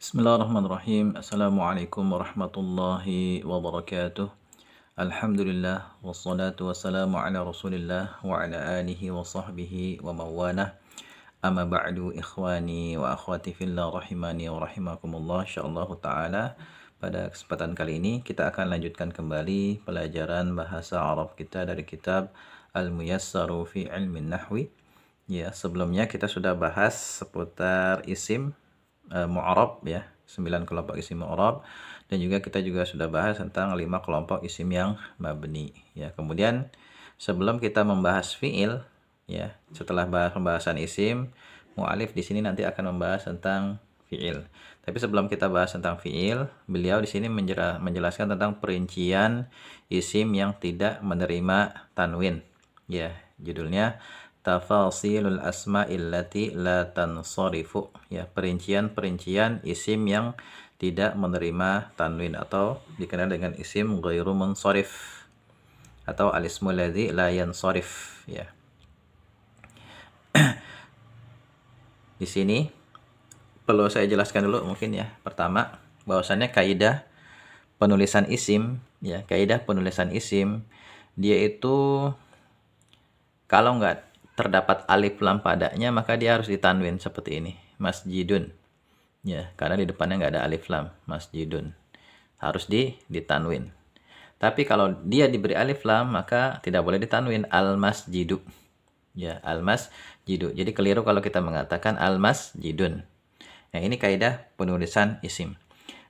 Bismillahirrahmanirrahim. Assalamualaikum warahmatullahi wabarakatuh. Alhamdulillah wassalatu wassalamu ala Rasulillah wa ala alihi wa sahbihi wa mawana. Amma ba'du ikhwani wa akhwati fillah rahimani wa rahimakumullah. Insyaallah taala pada kesempatan kali ini kita akan lanjutkan kembali pelajaran bahasa Arab kita dari kitab Al-Muyassaru fi Ilmin Nahwi. Ya, sebelumnya kita sudah bahas seputar isim Eh, mu'arab ya 9 kelompok isim mu'arab dan juga kita juga sudah bahas tentang 5 kelompok isim yang mabni ya kemudian sebelum kita membahas fiil ya setelah bahas pembahasan isim mu'alif di sini nanti akan membahas tentang fiil tapi sebelum kita bahas tentang fiil beliau di sini menjelaskan tentang perincian isim yang tidak menerima tanwin ya judulnya tafasilul asma'il lati la tansarifu ya perincian-perincian isim yang tidak menerima tanwin atau dikenal dengan isim ghairu munsharif atau alismul ladzi la yansharif ya di sini perlu saya jelaskan dulu mungkin ya pertama bahwasannya kaidah penulisan isim ya kaidah penulisan isim dia itu kalau nggak terdapat alif lam padanya maka dia harus ditanwin seperti ini masjidun ya karena di depannya nggak ada alif lam masjidun harus di ditanwin tapi kalau dia diberi alif lam maka tidak boleh ditanwin al masjidu ya al masjidu jadi keliru kalau kita mengatakan al masjidun nah ini kaidah penulisan isim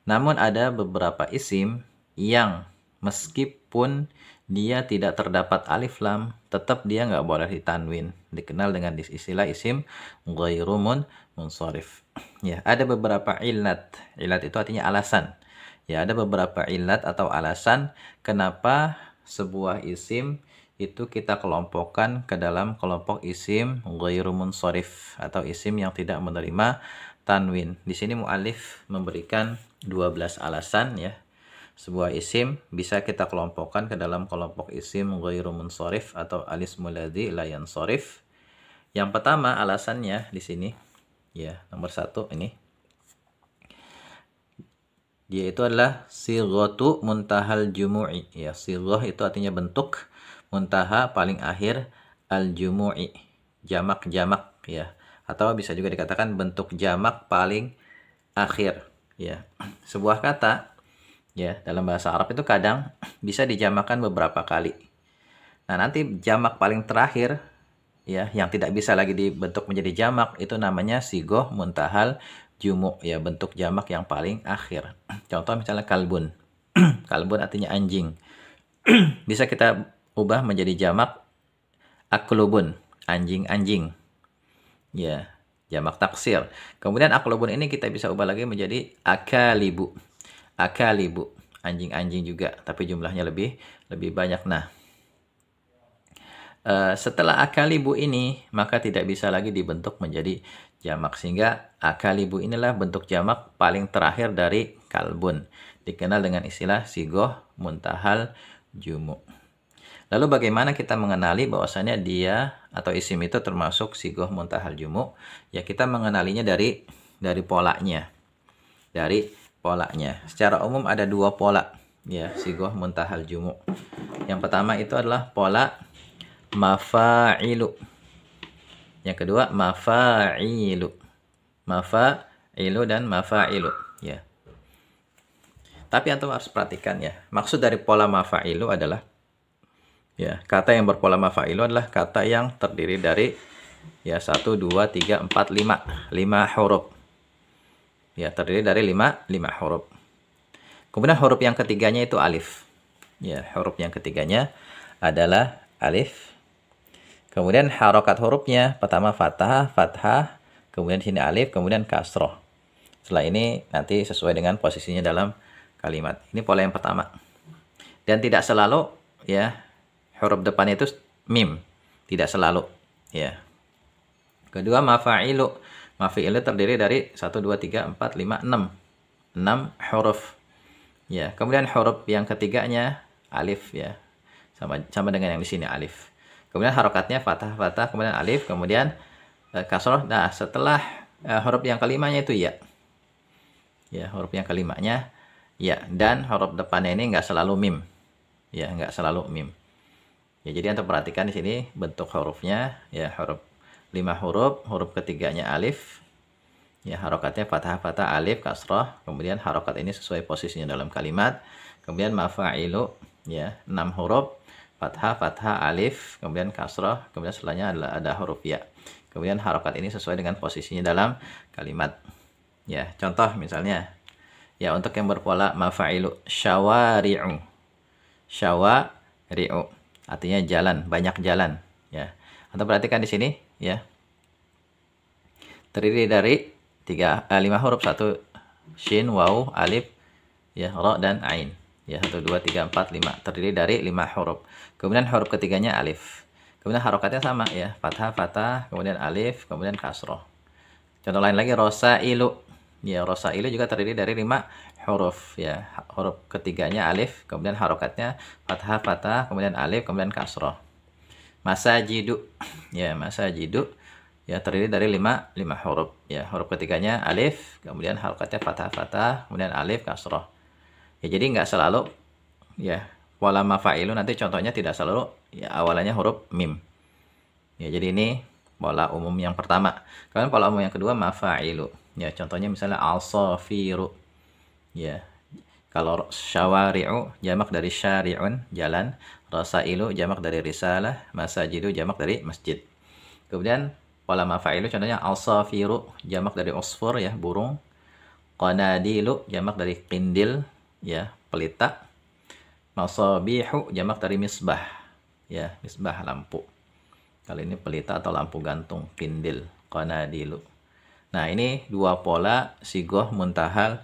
namun ada beberapa isim yang Meskipun dia tidak terdapat alif lam, tetap dia nggak boleh ditanwin. Dikenal dengan istilah isim ghairumun munsorif. Ya, ada beberapa ilat. Ilat itu artinya alasan. Ya, ada beberapa ilat atau alasan kenapa sebuah isim itu kita kelompokkan ke dalam kelompok isim gairumun sorif atau isim yang tidak menerima tanwin. Di sini mualif memberikan 12 alasan ya sebuah isim bisa kita kelompokkan ke dalam kelompok isim ghairu munsharif atau alis ladzi la yansharif. Yang pertama alasannya di sini ya nomor satu ini yaitu adalah sighatu muntahal jumu'i ya sighah itu artinya bentuk muntaha paling akhir al jumu'i jamak jamak ya atau bisa juga dikatakan bentuk jamak paling akhir ya sebuah kata ya dalam bahasa Arab itu kadang bisa dijamakan beberapa kali. Nah, nanti jamak paling terakhir ya yang tidak bisa lagi dibentuk menjadi jamak itu namanya sigoh muntahal jumu ya bentuk jamak yang paling akhir. Contoh misalnya kalbun. kalbun artinya anjing. bisa kita ubah menjadi jamak aklubun, anjing-anjing. Ya, jamak taksir. Kemudian aklubun ini kita bisa ubah lagi menjadi akalibu akalibu anjing-anjing juga tapi jumlahnya lebih lebih banyak nah uh, setelah akalibu ini maka tidak bisa lagi dibentuk menjadi jamak sehingga akalibu inilah bentuk jamak paling terakhir dari kalbun dikenal dengan istilah sigoh muntahal jumu lalu bagaimana kita mengenali bahwasanya dia atau isim itu termasuk sigoh muntahal jumu ya kita mengenalinya dari dari polanya dari polanya. Secara umum ada dua pola ya sigoh muntahal jumuk Yang pertama itu adalah pola mafa'ilu. Yang kedua mafa'ilu. Mafa'ilu dan mafa'ilu ya. Tapi antum harus perhatikan ya. Maksud dari pola mafa'ilu adalah ya, kata yang berpola mafa'ilu adalah kata yang terdiri dari ya 1 2 3 4 5, 5 huruf. Ya, terdiri dari lima lima huruf. Kemudian huruf yang ketiganya itu alif. Ya, huruf yang ketiganya adalah alif. Kemudian harokat hurufnya pertama fathah, fathah, kemudian sini alif, kemudian kasroh. Setelah ini nanti sesuai dengan posisinya dalam kalimat. Ini pola yang pertama. Dan tidak selalu ya huruf depannya itu mim, tidak selalu ya. Kedua mafa'ilu Mafi'ilnya terdiri dari 1, 2, 3, 4, 5, 6. 6 huruf. Ya, kemudian huruf yang ketiganya alif ya. Sama sama dengan yang di sini alif. Kemudian harokatnya fathah, fathah, kemudian alif, kemudian e, kasroh. Nah, setelah e, huruf yang kelimanya itu ya. Ya, huruf yang kelimanya ya. Dan huruf depannya ini nggak selalu mim. Ya, nggak selalu mim. Ya, jadi Anda perhatikan di sini bentuk hurufnya, ya huruf lima huruf, huruf ketiganya alif. Ya, harokatnya fathah, fathah, alif, kasroh. Kemudian harokat ini sesuai posisinya dalam kalimat. Kemudian mafa'ilu, ya, enam huruf, fathah, fathah, alif, kemudian kasroh, kemudian setelahnya adalah ada huruf ya. Kemudian harokat ini sesuai dengan posisinya dalam kalimat. Ya, contoh misalnya, ya untuk yang berpola mafa'ilu, syawari'u, syawari'u, artinya jalan, banyak jalan. Ya, atau perhatikan di sini, ya terdiri dari tiga eh, lima huruf satu shin waw alif ya ro dan ain ya satu dua tiga empat lima terdiri dari lima huruf kemudian huruf ketiganya alif kemudian harokatnya sama ya fathah fathah kemudian alif kemudian kasroh contoh lain lagi rosa ilu ya rosa ilu juga terdiri dari lima huruf ya huruf ketiganya alif kemudian harokatnya fathah fathah kemudian alif kemudian kasroh masa jiduk ya masa jiduk ya terdiri dari lima lima huruf ya huruf ketiganya alif kemudian halkatnya fathah fathah kemudian alif kasroh ya jadi nggak selalu ya wala mafailu nanti contohnya tidak selalu ya awalnya huruf mim ya jadi ini pola umum yang pertama kemudian pola umum yang kedua mafailu ya contohnya misalnya al-safiru ya kalau syawari'u jamak dari syari'un, jalan. Rasailu jamak dari risalah. Masajidu jamak dari masjid. Kemudian pola mafa'ilu contohnya alsafiru jamak dari usfur ya, burung. Qanadilu jamak dari kindil ya, pelita. Masabihu jamak dari misbah ya, misbah lampu. Kali ini pelita atau lampu gantung, kindil, qanadilu. Nah, ini dua pola sigoh muntahal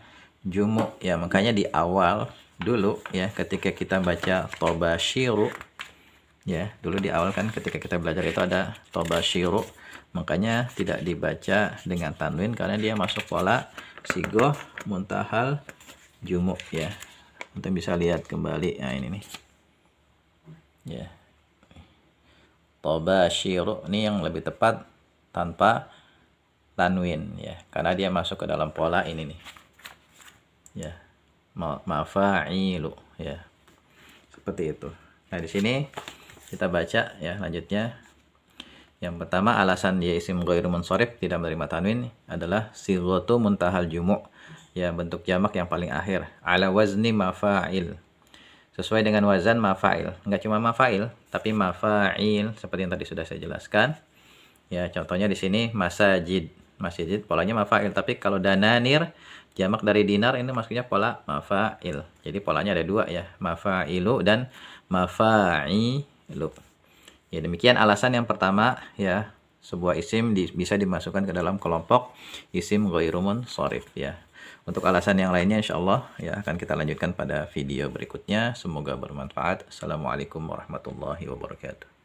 jumuk ya makanya di awal dulu ya ketika kita baca toba shiru ya dulu di awal kan ketika kita belajar itu ada toba shiru makanya tidak dibaca dengan tanwin karena dia masuk pola sigoh muntahal jumuk ya untuk bisa lihat kembali nah ini nih ya toba shiru ini yang lebih tepat tanpa tanwin ya karena dia masuk ke dalam pola ini nih ya ma mafa'ilu ya seperti itu nah di sini kita baca ya lanjutnya yang pertama alasan dia isim ghairu munsharif tidak menerima tanwin adalah silwatu muntahal jumuk ya bentuk jamak yang paling akhir ala wazni mafa'il sesuai dengan wazan mafa'il nggak cuma mafa'il tapi mafa'il seperti yang tadi sudah saya jelaskan ya contohnya di sini masajid masjid polanya mafail tapi kalau dananir jamak dari dinar ini maksudnya pola mafail jadi polanya ada dua ya mafailu dan mafailu ya demikian alasan yang pertama ya sebuah isim di, bisa dimasukkan ke dalam kelompok isim ghairumun sorif ya untuk alasan yang lainnya insya Allah ya akan kita lanjutkan pada video berikutnya semoga bermanfaat assalamualaikum warahmatullahi wabarakatuh